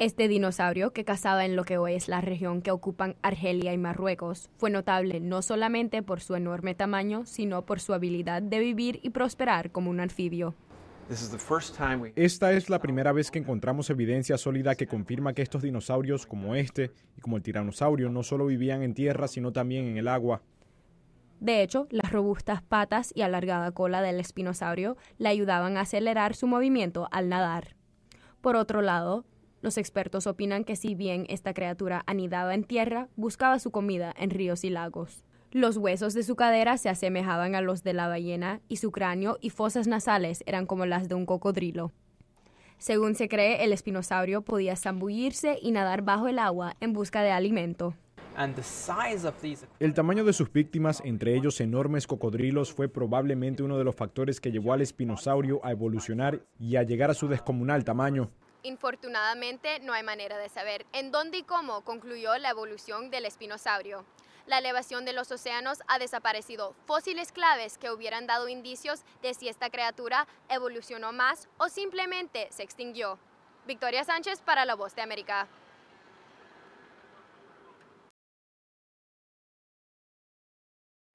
Este dinosaurio, que cazaba en lo que hoy es la región que ocupan Argelia y Marruecos, fue notable no solamente por su enorme tamaño, sino por su habilidad de vivir y prosperar como un anfibio. Esta es la primera vez que encontramos evidencia sólida que confirma que estos dinosaurios como este y como el tiranosaurio no solo vivían en tierra, sino también en el agua. De hecho, las robustas patas y alargada cola del espinosaurio le ayudaban a acelerar su movimiento al nadar. Por otro lado, los expertos opinan que si bien esta criatura anidaba en tierra, buscaba su comida en ríos y lagos. Los huesos de su cadera se asemejaban a los de la ballena y su cráneo y fosas nasales eran como las de un cocodrilo. Según se cree, el espinosaurio podía zambullirse y nadar bajo el agua en busca de alimento. El tamaño de sus víctimas, entre ellos enormes cocodrilos, fue probablemente uno de los factores que llevó al espinosaurio a evolucionar y a llegar a su descomunal tamaño. Infortunadamente, no hay manera de saber en dónde y cómo concluyó la evolución del espinosaurio. La elevación de los océanos ha desaparecido fósiles claves que hubieran dado indicios de si esta criatura evolucionó más o simplemente se extinguió. Victoria Sánchez para La Voz de América.